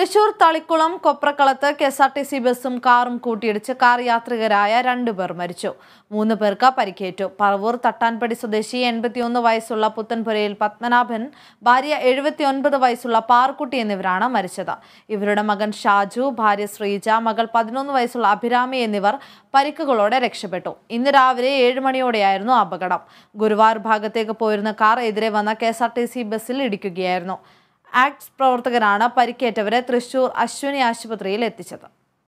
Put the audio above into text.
തൃശൂർ തളിക്കുളം കൊപ്രക്കളത്ത് K S R T C ബസ്സും കാറും കൂട്ടിയിടിച്ച് കാർ യാത്രികരായ രണ്ടുപേർ മരിച്ചു മൂന്ന് പേർക്ക് പരിക്കേറ്റു പറവൂർ തട്ടാൻപടി സ്വദേശി എൺപത്തിയൊന്ന് വയസ്സുള്ള പുത്തൻപുരയിൽ പത്മനാഭൻ ഭാര്യ എഴുപത്തിയൊൻപത് വയസ്സുള്ള പാർക്കുട്ടി എന്നിവരാണ് മരിച്ചത് ഇവരുടെ മകൻ ഷാജു ഭാര്യ ശ്രീജ മകൾ പതിനൊന്ന് വയസ്സുള്ള അഭിരാമി എന്നിവർ പരിക്കുകളോടെ രക്ഷപ്പെട്ടു ഇന്ന് രാവിലെ ഏഴ് മണിയോടെയായിരുന്നു അപകടം ഗുരുവായൂർ ഭാഗത്തേക്ക് പോയിരുന്ന കാർ എതിരെ വന്ന കെ ബസ്സിൽ ഇടിക്കുകയായിരുന്നു ആക്ട്സ് പ്രവർത്തകരാണ് പരിക്കേറ്റവരെ തൃശൂർ അശ്വിനി ആശുപത്രിയിൽ എത്തിച്ചത്